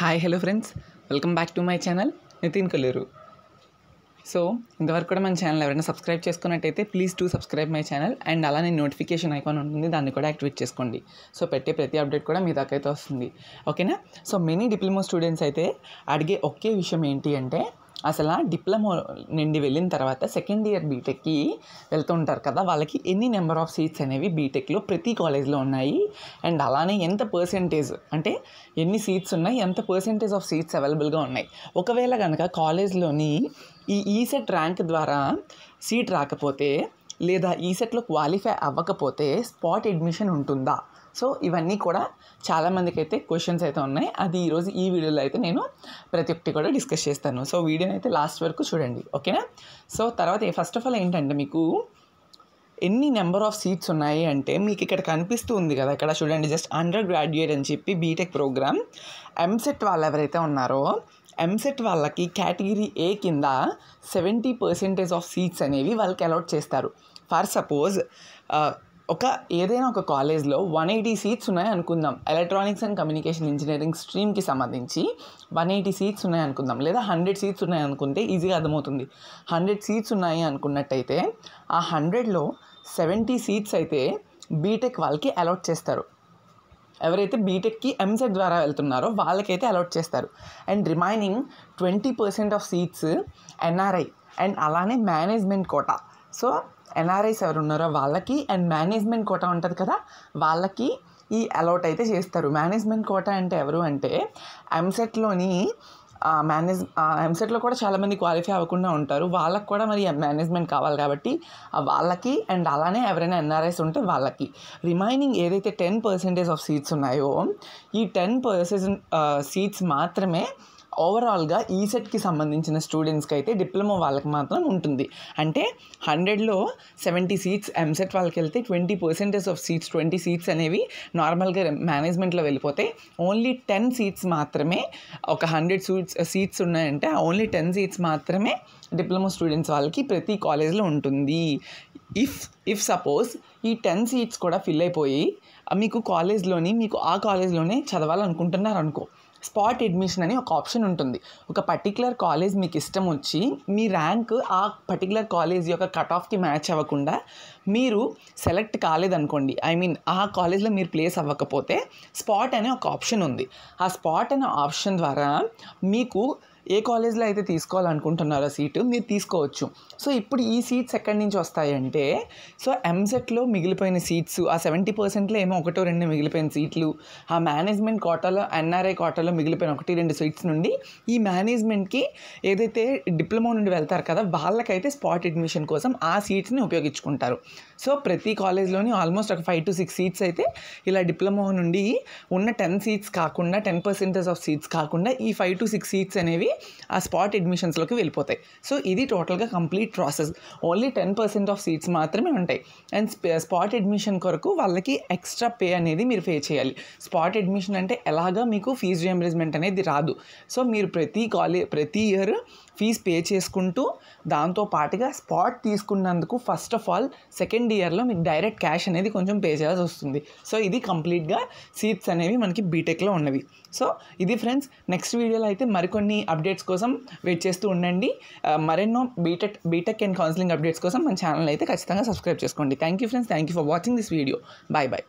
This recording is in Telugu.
hi hello friends welcome back to my channel Nitin Kaluru so ఇంతవరకు కూడా మన ఛానల్ ఎవరైనా సబ్స్క్రైబ్ చేసుకున్నట్టయితే please to subscribe my channel and అలానే నోటిఫికేషన్ ఐకాన్ ఉంటుంది దాన్ని కూడా యాక్టివేట్ చేసుకోండి సో పెట్టే ప్రతి అప్డేట్ కూడా మీ దాకైతే వస్తుంది ఓకేనా సో మెనీ డిప్లొమా స్టూడెంట్స్ అయితే అడిగే ఒకే విషయం ఏంటి అంటే అసలు డిప్లొమా నుండి వెళ్ళిన తర్వాత సెకండ్ ఇయర్ బీటెక్కి వెళ్తుంటారు కదా వాళ్ళకి ఎన్ని నెంబర్ ఆఫ్ సీట్స్ అనేవి బీటెక్లో ప్రతి కాలేజ్లో ఉన్నాయి అండ్ అలానే ఎంత పర్సెంటేజ్ అంటే ఎన్ని సీట్స్ ఉన్నాయి ఎంత పర్సెంటేజ్ ఆఫ్ సీట్స్ అవైలబుల్గా ఉన్నాయి ఒకవేళ కనుక కాలేజ్లోని ఈ ఈసెట్ ర్యాంక్ ద్వారా సీట్ రాకపోతే లేదా ఈసెట్లో క్వాలిఫై అవ్వకపోతే స్పాట్ అడ్మిషన్ ఉంటుందా సో ఇవన్నీ కూడా చాలామందికి అయితే క్వశ్చన్స్ అయితే ఉన్నాయి అది ఈరోజు ఈ వీడియోలో అయితే నేను ప్రతి ఒక్కటి కూడా డిస్కస్ చేస్తాను సో వీడియోని అయితే లాస్ట్ వరకు చూడండి ఓకేనా సో తర్వాత ఫస్ట్ ఆఫ్ ఆల్ ఏంటంటే మీకు ఎన్ని నెంబర్ ఆఫ్ సీట్స్ ఉన్నాయి అంటే మీకు ఇక్కడ కనిపిస్తూ ఉంది కదా ఇక్కడ చూడండి జస్ట్ అండర్ గ్రాడ్యుయేట్ అని చెప్పి బీటెక్ ప్రోగ్రామ్ ఎంసెట్ వాళ్ళు ఎవరైతే ఉన్నారో ఎంసెట్ వాళ్ళకి కేటగిరీ ఏ కింద సెవెంటీ పర్సెంటేజ్ ఆఫ్ సీట్స్ అనేవి వాళ్ళకి అలాట్ చేస్తారు ఫర్ సపోజ్ ఒక ఏదైనా ఒక కాలేజ్లో వన్ ఎయిటీ సీట్స్ ఉన్నాయి అనుకుందాం ఎలక్ట్రానిక్స్ అండ్ కమ్యూనికేషన్ ఇంజనీరింగ్ స్ట్రీమ్కి సంబంధించి వన్ ఎయిటీ సీట్స్ ఉన్నాయి అనుకుందాం లేదా హండ్రెడ్ సీట్స్ ఉన్నాయి అనుకుంటే ఈజీగా అర్థమవుతుంది హండ్రెడ్ సీట్స్ ఉన్నాయి అనుకున్నట్టయితే ఆ హండ్రెడ్లో సెవెంటీ సీట్స్ అయితే బీటెక్ వాళ్ళకి అలాట్ చేస్తారు ఎవరైతే బీటెక్కి ఎంసెట్ ద్వారా వెళ్తున్నారో వాళ్ళకైతే అలాట్ చేస్తారు and remaining twenty percent of seats NRI and అలానే మేనేజ్మెంట్ కోటా సో ఎన్ఆర్ఐస్ ఎవరు ఉన్నారో వాళ్ళకి అండ్ మేనేజ్మెంట్ కోటా ఉంటుంది కదా వాళ్ళకి ఈ అలౌట్ అయితే చేస్తారు మేనేజ్మెంట్ కోటా అంటే ఎవరు అంటే ఎంసెట్లోని మేనేజ్ ఎంసెట్లో కూడా చాలామంది క్వాలిఫై అవ్వకుండా ఉంటారు వాళ్ళకి కూడా మరి మేనేజ్మెంట్ కావాలి కాబట్టి వాళ్ళకి అండ్ అలానే ఎవరైనా ఎన్ఆర్ఐస్ ఉంటే వాళ్ళకి రిమైనింగ్ ఏదైతే టెన్ పర్సెంటేజ్ ఆఫ్ సీట్స్ ఉన్నాయో ఈ టెన్ పర్సెంట్ సీట్స్ మాత్రమే ఓవరాల్గా ఈ సెట్కి సంబంధించిన స్టూడెంట్స్కి అయితే డిప్లొమా వాళ్ళకి మాత్రం ఉంటుంది అంటే హండ్రెడ్లో సెవెంటీ సీట్స్ ఎంసెట్ వాళ్ళకి వెళ్తే twenty percentage of seats twenty seats అనేవి నార్మల్గా మేనేజ్మెంట్లో వెళ్ళిపోతే ఓన్లీ టెన్ సీట్స్ మాత్రమే ఒక హండ్రెడ్ సీట్స్ సీట్స్ ఉన్నాయంటే ఓన్లీ టెన్ సీట్స్ మాత్రమే డిప్లొమా స్టూడెంట్స్ వాళ్ళకి ప్రతి కాలేజ్లో ఉంటుంది ఇఫ్ ఇఫ్ సపోజ్ ఈ టెన్ సీట్స్ కూడా ఫిల్ అయిపోయి మీకు కాలేజ్లోని మీకు ఆ కాలేజ్లోనే చదవాలనుకుంటున్నారనుకో అనుకో స్పాట్ అడ్మిషన్ అని ఒక ఆప్షన్ ఉంటుంది ఒక పర్టికులర్ కాలేజ్ మీకు ఇష్టం వచ్చి మీ ర్యాంక్ ఆ పర్టికులర్ కాలేజ్ యొక్క కట్ ఆఫ్కి మ్యాచ్ అవ్వకుండా మీరు సెలెక్ట్ కాలేదనుకోండి ఐ మీన్ ఆ కాలేజ్లో మీరు ప్లేస్ అవ్వకపోతే స్పాట్ అనే ఒక ఆప్షన్ ఉంది ఆ స్పాట్ అనే ఆప్షన్ ద్వారా మీకు ఏ కాలేజ్లో అయితే తీసుకోవాలనుకుంటున్నారో సీటు మీరు తీసుకోవచ్చు సో ఇప్పుడు ఈ సీట్స్ ఎక్కడి నుంచి వస్తాయంటే సో ఎంసెట్లో మిగిలిపోయిన సీట్స్ ఆ సెవెంటీ పర్సెంట్లో ఏమో ఒకటో రెండు మిగిలిపోయిన సీట్లు ఆ మేనేజ్మెంట్ కోటాలో ఎన్ఆర్ఐ కోటాలో మిగిలిపోయిన ఒకటి రెండు సీట్స్ నుండి ఈ మేనేజ్మెంట్కి ఏదైతే డిప్లొమా నుండి వెళ్తారు కదా వాళ్ళకైతే స్పాట్ అడ్మిషన్ కోసం ఆ సీట్స్ని ఉపయోగించుకుంటారు సో ప్రతి కాలేజ్లోని ఆల్మోస్ట్ ఒక ఫైవ్ టు సిక్స్ సీట్స్ అయితే ఇలా డిప్లొమా నుండి ఉన్న టెన్ సీట్స్ కాకుండా టెన్ పర్సెంటేజ్ ఆఫ్ సీట్స్ కాకుండా ఈ ఫైవ్ టు సిక్స్ సీట్స్ అనేవి ఆ స్పాట్ అడ్మిషన్స్లోకి వెళ్ళిపోతాయి సో ఇది టోటల్గా complete process only ten percent of seats మాత్రమే ఉంటాయి అండ్ స్పాట్ అడ్మిషన్ కొరకు వాళ్ళకి ఎక్స్ట్రా పే అనేది మీరు పే చేయాలి స్పాట్ అడ్మిషన్ అంటే ఎలాగా మీకు ఫీజు రియంబర్స్మెంట్ అనేది రాదు సో మీరు ప్రతి కాలేజ్ ప్రతి ఇయర్ ఫీజు పే చేసుకుంటూ దాంతో పాటుగా స్పాట్ తీసుకున్నందుకు ఫస్ట్ ఆఫ్ ఆల్ సెకండ్ ఇయర్లో మీకు డైరెక్ట్ క్యాష్ అనేది కొంచెం పే చేయాల్సి వస్తుంది సో ఇది కంప్లీట్గా సీట్స్ అనేవి మనకి బీటెక్లో ఉన్నవి సో ఇది ఫ్రెండ్స్ నెక్స్ట్ వీడియోలో అయితే మరికొన్ని అప్డేట్స్ కోసం వెయిట్ చేస్తూ ఉండండి uh, మరెన్నో BTech BTech and counselling updates కోసం మన ఛానల్ అయితే ఖచ్చితంగా సబ్స్క్రైబ్ చేసుకోండి thank you friends thank you for watching this video bye bye